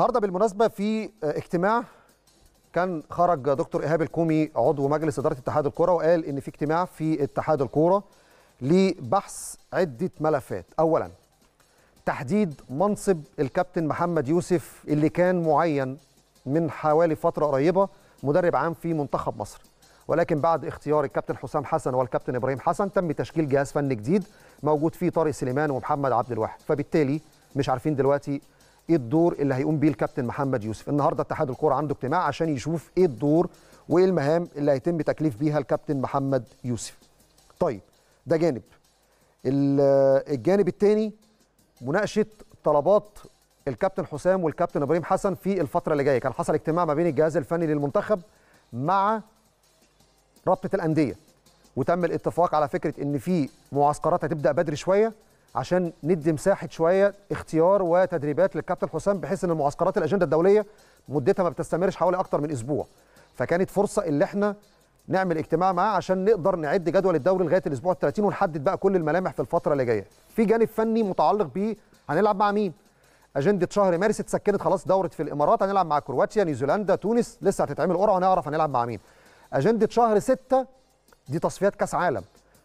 النهارده بالمناسبه في اجتماع كان خرج دكتور ايهاب الكومي عضو مجلس اداره اتحاد الكره وقال ان في اجتماع في اتحاد الكوره لبحث عده ملفات اولا تحديد منصب الكابتن محمد يوسف اللي كان معين من حوالي فتره قريبه مدرب عام في منتخب مصر ولكن بعد اختيار الكابتن حسام حسن والكابتن ابراهيم حسن تم تشكيل جهاز فني جديد موجود فيه طارق سليمان ومحمد عبد الواحد فبالتالي مش عارفين دلوقتي ايه الدور اللي هيقوم بيه الكابتن محمد يوسف النهارده اتحاد الكوره عنده اجتماع عشان يشوف ايه الدور وايه المهام اللي هيتم تكليف بيها الكابتن محمد يوسف طيب ده جانب الجانب الثاني مناقشه طلبات الكابتن حسام والكابتن ابراهيم حسن في الفتره اللي جايه كان حصل اجتماع ما بين الجهاز الفني للمنتخب مع رابطه الانديه وتم الاتفاق على فكره ان في معسكرات هتبدا بدري شويه عشان ندي مساحه شويه اختيار وتدريبات للكابتن حسام بحيث ان المعسكرات الاجنده الدوليه مدتها ما بتستمرش حوالي اكتر من اسبوع فكانت فرصه اللي احنا نعمل اجتماع معاه عشان نقدر نعد جدول الدوري لغايه الاسبوع ال 30 ونحدد بقى كل الملامح في الفتره اللي جايه في جانب فني متعلق بيه هنلعب مع مين اجنده شهر مارس اتسكنت خلاص دوره في الامارات هنلعب مع كرواتيا نيوزيلندا تونس لسه هتتعمل قرعه ونعرف هنلعب مع مين اجنده شهر 6 دي تصفيات كاس عالم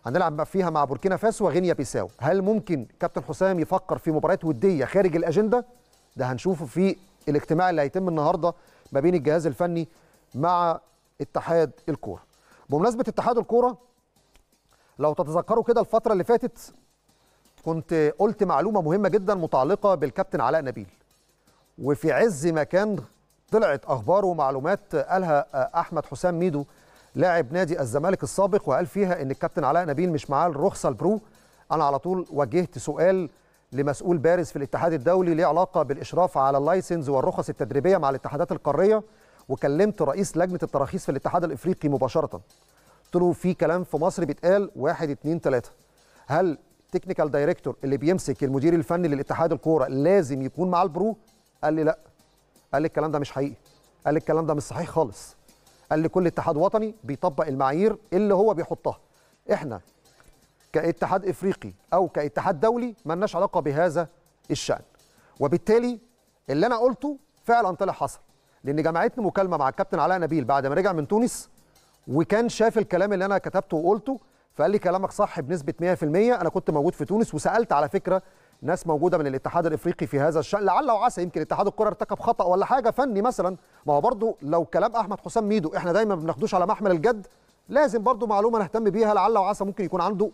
هنلعب فيها مع بوركينا فاسو وغينيا بيساو هل ممكن كابتن حسام يفكر في مباريات وديه خارج الاجنده ده هنشوفه في الاجتماع اللي هيتم النهارده ما بين الجهاز الفني مع اتحاد الكوره بمناسبه اتحاد الكوره لو تتذكروا كده الفتره اللي فاتت كنت قلت معلومه مهمه جدا متعلقه بالكابتن علاء نبيل وفي عز ما كان طلعت اخبار ومعلومات قالها احمد حسام ميدو لاعب نادي الزمالك السابق وقال فيها ان الكابتن علاء نبيل مش معاه الرخصه البرو انا على طول وجهت سؤال لمسؤول بارز في الاتحاد الدولي ليه علاقه بالاشراف على اللايسنز والرخص التدريبيه مع الاتحادات القاريه وكلمت رئيس لجنه التراخيص في الاتحاد الافريقي مباشره قلت له في كلام في مصر بيتقال واحد اتنين تلاته هل تكنيكال دايركتور اللي بيمسك المدير الفني للاتحاد الكوره لازم يكون مع البرو قال لي لا قال لي الكلام ده مش حقيقي قال لي الكلام ده مش صحيح خالص قال لي كل اتحاد وطني بيطبق المعايير اللي هو بيحطها احنا كاتحاد افريقي او كاتحاد دولي لناش علاقه بهذا الشان وبالتالي اللي انا قلته فعلا طلع حصل لان جمعتني مكالمه مع الكابتن علاء نبيل بعد ما رجع من تونس وكان شاف الكلام اللي انا كتبته وقلته فقال لي كلامك صح بنسبه 100% انا كنت موجود في تونس وسالت على فكره ناس موجوده من الاتحاد الافريقي في هذا الشان لعل وعسى يمكن اتحاد الكره ارتكب خطا ولا حاجه فني مثلا ما هو برضه لو كلام احمد حسام ميدو احنا دايما ما بناخدوش على محمل الجد لازم برضه معلومه نهتم بيها لعل وعسى ممكن يكون عنده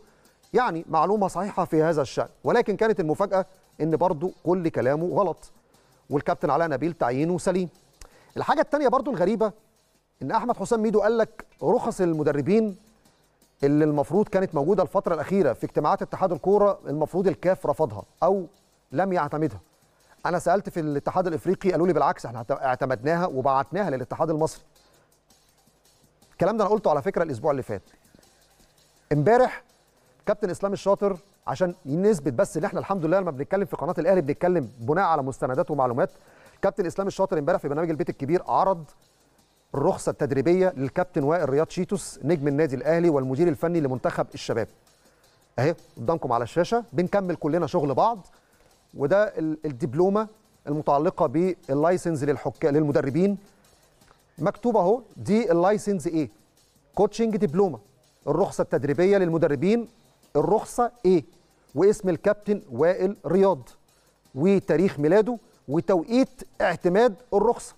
يعني معلومه صحيحه في هذا الشان ولكن كانت المفاجاه ان برضه كل كلامه غلط والكابتن علاء نبيل تعيينه سليم الحاجه الثانيه برضه الغريبه ان احمد حسام ميدو قال لك رخص المدربين اللي المفروض كانت موجوده الفتره الاخيره في اجتماعات اتحاد الكوره المفروض الكاف رفضها او لم يعتمدها انا سالت في الاتحاد الافريقي قالوا لي بالعكس احنا اعتمدناها وبعتناها للاتحاد المصري الكلام ده انا قلته على فكره الاسبوع اللي فات امبارح كابتن اسلام الشاطر عشان نثبت بس ان احنا الحمد لله لما بنتكلم في قناه الاهلي بنتكلم بناء على مستندات ومعلومات كابتن اسلام الشاطر امبارح في برنامج البيت الكبير عرض الرخصه التدريبيه للكابتن وائل رياض شيتوس نجم النادي الاهلي والمدير الفني لمنتخب الشباب اهي قدامكم على الشاشه بنكمل كلنا شغل بعض وده الدبلومه المتعلقه باللايسنز للحكام للمدربين مكتوب اهو دي اللايسنز ايه كوتشنج دبلومه الرخصه التدريبيه للمدربين الرخصه ايه واسم الكابتن وائل رياض وتاريخ ميلاده وتوقيت اعتماد الرخصه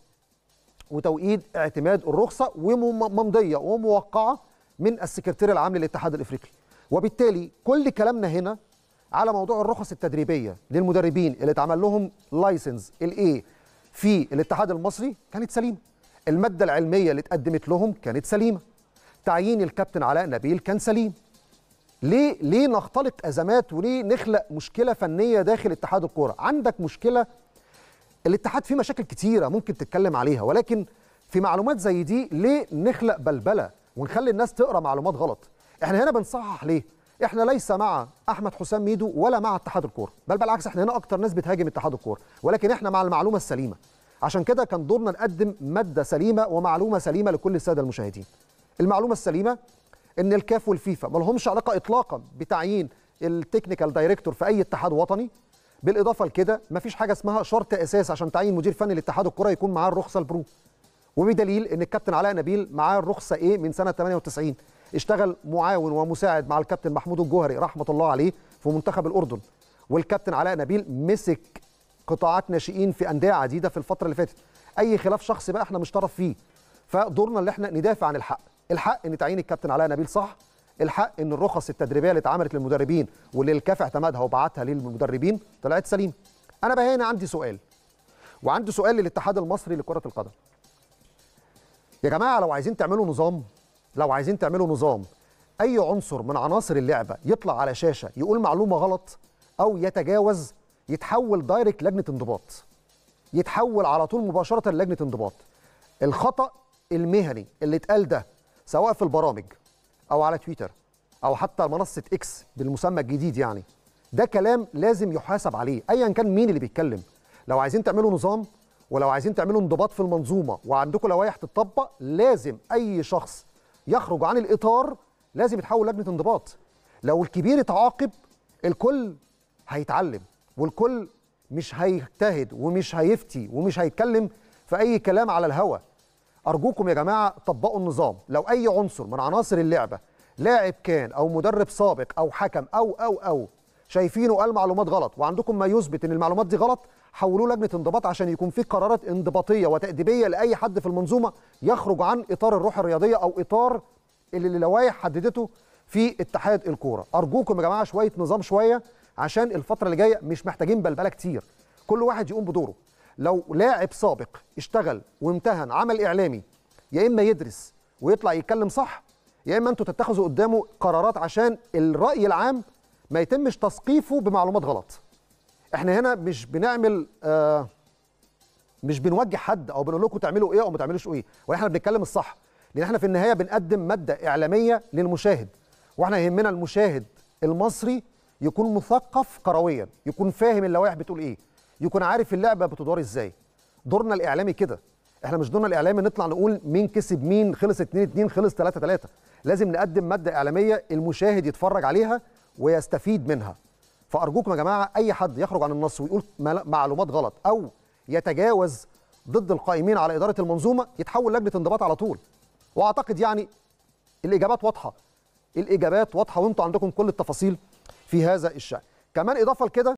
وتوقيد اعتماد الرخصه وممضيه وموقعه من السكرتير العام للاتحاد الافريقي وبالتالي كل كلامنا هنا على موضوع الرخص التدريبيه للمدربين اللي اتعمل لهم لايسنس الاي في الاتحاد المصري كانت سليمه الماده العلميه اللي اتقدمت لهم كانت سليمه تعيين الكابتن علاء نبيل كان سليم ليه ليه نختلق ازمات وليه نخلق مشكله فنيه داخل اتحاد الكوره عندك مشكله الاتحاد فيه مشاكل كتيره ممكن تتكلم عليها ولكن في معلومات زي دي ليه نخلق بلبله ونخلي الناس تقرا معلومات غلط احنا هنا بنصحح ليه احنا ليس مع احمد حسام ميدو ولا مع اتحاد الكوره بل بالعكس احنا هنا اكتر ناس بتهاجم اتحاد الكوره ولكن احنا مع المعلومه السليمه عشان كده كان دورنا نقدم ماده سليمه ومعلومه سليمه لكل الساده المشاهدين المعلومه السليمه ان الكاف والفيفا ما لهمش علاقه اطلاقا بتعيين التكنيكال دايركتور في اي اتحاد وطني بالاضافه لكده مفيش حاجه اسمها شرط اساس عشان تعين مدير فني لاتحاد الكره يكون معاه الرخصه البرو وبدليل ان الكابتن علاء نبيل معاه الرخصه ايه من سنه 98 اشتغل معاون ومساعد مع الكابتن محمود الجوهري رحمه الله عليه في منتخب الاردن والكابتن علاء نبيل مسك قطاعات ناشئين في انديه عديده في الفتره اللي فاتت اي خلاف شخصي بقى احنا مش طرف فيه فدورنا اللي احنا ندافع عن الحق الحق ان تعيين الكابتن علاء نبيل صح الحق ان الرخص التدريبيه اللي اتعملت للمدربين واللي الكاف اعتمدها وبعتها للمدربين طلعت سليمه. انا بقى هنا عندي سؤال وعندي سؤال للاتحاد المصري لكره القدم. يا جماعه لو عايزين تعملوا نظام لو عايزين تعملوا نظام اي عنصر من عناصر اللعبه يطلع على شاشه يقول معلومه غلط او يتجاوز يتحول دايركت لجنه انضباط. يتحول على طول مباشره لجنه انضباط. الخطا المهني اللي اتقال ده سواء في البرامج او على تويتر او حتى منصه اكس بالمسمى الجديد يعني ده كلام لازم يحاسب عليه ايا كان مين اللي بيتكلم لو عايزين تعملوا نظام ولو عايزين تعملوا انضباط في المنظومه وعندكم لوائح تطبق لازم اي شخص يخرج عن الاطار لازم يتحول لجنه انضباط لو الكبير اتعاقب الكل هيتعلم والكل مش هيجتهد ومش هيفتي ومش هيتكلم في اي كلام على الهوى ارجوكم يا جماعه طبقوا النظام لو اي عنصر من عناصر اللعبه لاعب كان او مدرب سابق او حكم او او او شايفينه قال معلومات غلط وعندكم ما يثبت ان المعلومات دي غلط حولوه لجنه انضباط عشان يكون في قرارات انضباطيه وتاديبيه لاي حد في المنظومه يخرج عن اطار الروح الرياضيه او اطار اللي اللوائح حددته في اتحاد الكوره ارجوكم يا جماعه شويه نظام شويه عشان الفتره اللي جايه مش محتاجين بلبله كتير كل واحد يقوم بدوره لو لاعب سابق اشتغل وامتهن عمل اعلامي يا اما يدرس ويطلع يتكلم صح يا اما انتوا تتخذوا قدامه قرارات عشان الراي العام ما يتمش تثقيفه بمعلومات غلط احنا هنا مش بنعمل آه مش بنوجه حد او بنقول لكم تعملوا ايه او ما تعملوش ايه واحنا بنتكلم الصح لان احنا في النهايه بنقدم ماده اعلاميه للمشاهد واحنا يهمنا المشاهد المصري يكون مثقف كرويا يكون فاهم اللوائح بتقول ايه يكون عارف اللعبه بتدار ازاي دورنا الاعلامي كده احنا مش دورنا الاعلامي نطلع نقول مين كسب مين خلص 2 2 خلص 3 3 لازم نقدم ماده اعلاميه المشاهد يتفرج عليها ويستفيد منها فارجوكم يا جماعه اي حد يخرج عن النص ويقول معلومات غلط او يتجاوز ضد القائمين على اداره المنظومه يتحول لجنه انضباط على طول واعتقد يعني الاجابات واضحه الاجابات واضحه وانتم عندكم كل التفاصيل في هذا الشان كمان اضافه لكده